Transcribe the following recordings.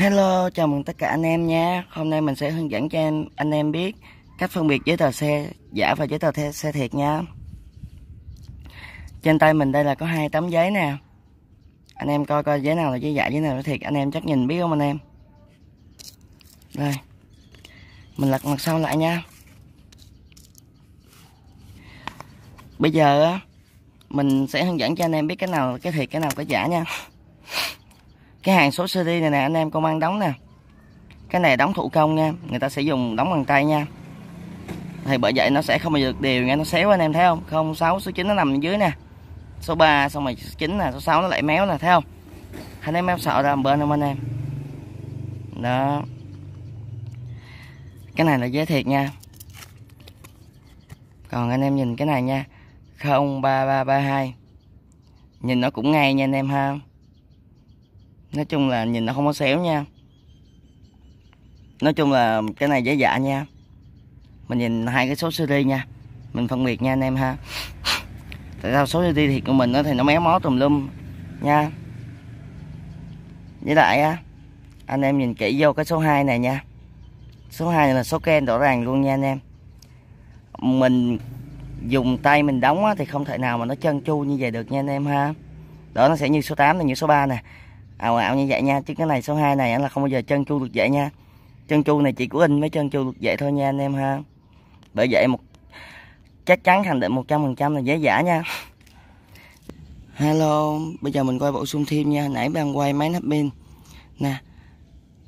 Hello, chào mừng tất cả anh em nha. Hôm nay mình sẽ hướng dẫn cho em anh em biết cách phân biệt giấy tờ xe giả và giấy tờ xe, xe thiệt nha. Trên tay mình đây là có hai tấm giấy nè. Anh em coi coi giấy nào là giấy giả, giấy nào là thiệt. Anh em chắc nhìn biết không anh em? Đây. Mình lật mặt sau lại nha. Bây giờ mình sẽ hướng dẫn cho anh em biết cái nào cái thiệt, cái nào cái giả nha cái hàng số CD này nè anh em công an đóng nè cái này đóng thủ công nha người ta sẽ dùng đóng bằng tay nha thì bởi vậy nó sẽ không bao giờ được đều nghe nó xéo anh em thấy không không sáu số 9 nó nằm dưới nè số 3 xong rồi chín nè số 6 nó lại méo nè thấy không anh em em sợ ra bên không anh em đó cái này là giá thiệt nha còn anh em nhìn cái này nha không ba ba ba hai Nhìn nó cũng ngay nha anh em ha nói chung là nhìn nó không có xéo nha nói chung là cái này dễ dạ nha mình nhìn hai cái số series nha mình phân biệt nha anh em ha tại sao số series thiệt của mình nó thì nó méo mó tùm lum nha với lại á anh em nhìn kỹ vô cái số 2 này nha số 2 này là số ken rõ ràng luôn nha anh em mình dùng tay mình đóng á, thì không thể nào mà nó chân chu như vậy được nha anh em ha đó nó sẽ như số 8 này như số 3 nè ào ờ, ảo ờ, như vậy nha chứ cái này số 2 này là không bao giờ chân chu được vậy nha chân chu này chỉ của in mới chân chu được vậy thôi nha anh em ha bởi vậy một chắc chắn khẳng định 100% là giá giả nha Hello bây giờ mình quay bổ sung thêm nha nãy đang quay máy nắp pin nè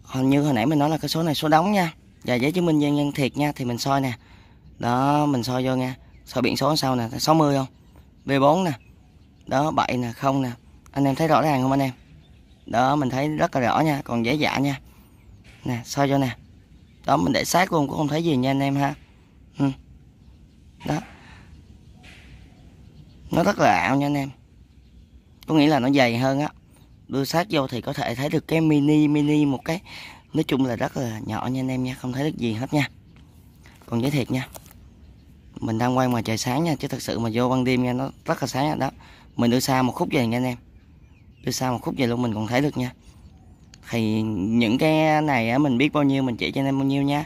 hình như hồi nãy mình nói là cái số này số đóng nha và giấy chứng minh nhân dân thiệt nha thì mình soi nè đó mình soi vô nha soi biển số sau nè 60 không V4 nè đó 7 nè không nè anh em thấy rõ ràng không anh em đó mình thấy rất là rõ nha còn dễ dạ nha nè soi cho nè đó mình để sát luôn cũng không thấy gì nha anh em ha ừ. đó nó rất là ảo nha anh em có nghĩa là nó dày hơn á đưa sát vô thì có thể thấy được cái mini mini một cái nói chung là rất là nhỏ nha anh em nha không thấy được gì hết nha còn giới thiệt nha mình đang quay ngoài trời sáng nha chứ thật sự mà vô ban đêm nha nó rất là sáng đó mình đưa xa một khúc về nha anh em đưa sao một khúc về luôn mình còn thấy được nha thì những cái này mình biết bao nhiêu mình chỉ cho anh em bao nhiêu nha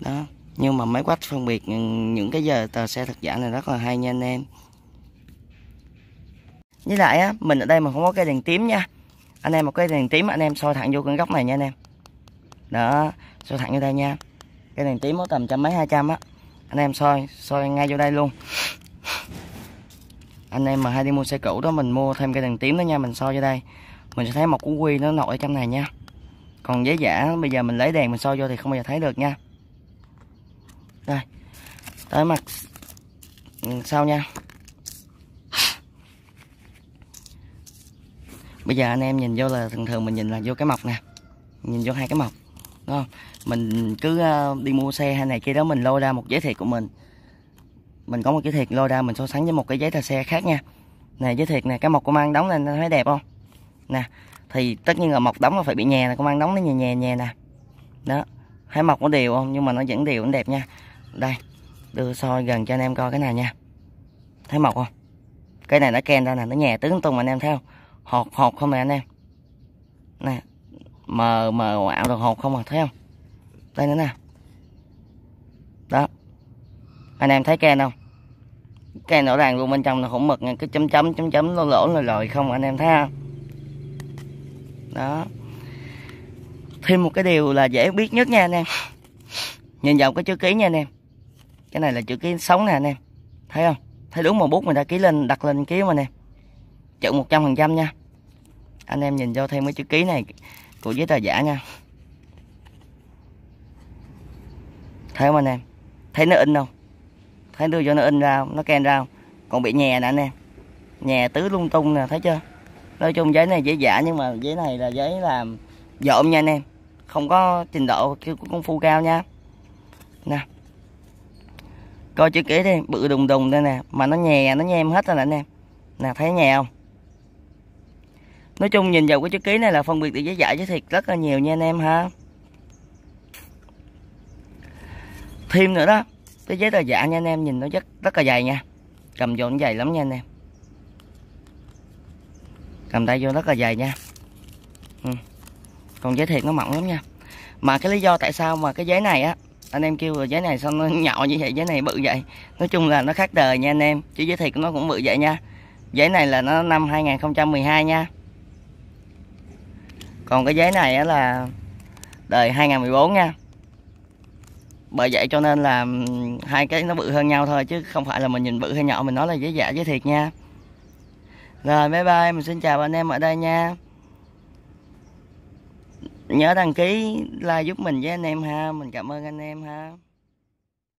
đó nhưng mà máy quách phân biệt ừ, những cái giờ tờ xe thật giả này rất là hay nha anh em với lại á mình ở đây mà không có cây đèn tím nha anh em một cây đèn tím anh em soi thẳng vô cái góc này nha anh em đó soi thẳng vô đây nha cây đèn tím có tầm trăm mấy hai trăm á anh em soi soi ngay vô đây luôn anh em mà hay đi mua xe cũ đó mình mua thêm cái đèn tím đó nha mình so cho đây mình sẽ thấy một cú quy nó ở trong này nha còn giấy giả bây giờ mình lấy đèn mình so vô thì không bao giờ thấy được nha đây tới mặt ừ, sau nha bây giờ anh em nhìn vô là thường thường mình nhìn là vô cái mọc nè nhìn vô hai cái mọc đúng không mình cứ ờ, đi mua xe hay này kia đó mình lôi ra một giấy thiệt của mình mình có một cái thiệt lôi ra mình so sánh với một cái giấy tờ xe khác nha này giới thiệt này cái mộc của mang đóng này thấy đẹp không nè thì tất nhiên là mộc đóng là phải bị nhè nè con mang đóng nó nhè nhè nhè nè đó thấy mộc có đều không nhưng mà nó vẫn đều vẫn đẹp nha đây đưa soi gần cho anh em coi cái này nha thấy mộc không cái này nó ken ra nè nó nhè tướng tung anh em theo không hột hột không nè anh em nè mờ mờ ảo được hột không à thấy không đây nữa nè đó anh em thấy ken không cây nổ đàn luôn bên trong nó khủng mực nha cái chấm chấm chấm chấm nó lỗ lồi lòi không anh em thấy không đó thêm một cái điều là dễ biết nhất nha anh em nhìn vào cái chữ ký nha anh em cái này là chữ ký sống nè anh em thấy không thấy đúng màu bút mình đã ký lên đặt lên ký mà nè chữ một trăm phần trăm nha anh em nhìn vô thêm cái chữ ký này của giấy tờ giả nha thấy không anh em thấy nó in không thấy đưa cho nó in ra nó ken ra còn bị nhè nè anh em nhè tứ lung tung nè thấy chưa nói chung giấy này dễ giả nhưng mà giấy này là giấy làm dộm nha anh em không có trình độ công phu cao nha nè coi chữ ký đi bự đùng đùng đây nè mà nó nhè nó nhem hết rồi nè anh em nè thấy nhè không nói chung nhìn vào cái chữ ký này là phân biệt được giấy giả với thiệt rất là nhiều nha anh em ha thêm nữa đó cái giấy tờ giả nha anh em nhìn nó rất rất là dày nha cầm vô nó dày lắm nha anh em cầm tay vô rất là dày nha ừ. còn giấy thiệt nó mỏng lắm nha mà cái lý do tại sao mà cái giấy này á anh em kêu là giấy này sao nó nhỏ như vậy giấy này bự vậy nói chung là nó khác đời nha anh em chứ giấy thiệt của nó cũng bự vậy nha giấy này là nó năm 2012 nha còn cái giấy này á là đời 2014 nha bởi vậy cho nên là hai cái nó bự hơn nhau thôi chứ không phải là mình nhìn bự hay nhỏ mình nói là với giả với thiệt nha rồi bye bye mình xin chào anh em ở đây nha nhớ đăng ký like giúp mình với anh em ha mình cảm ơn anh em ha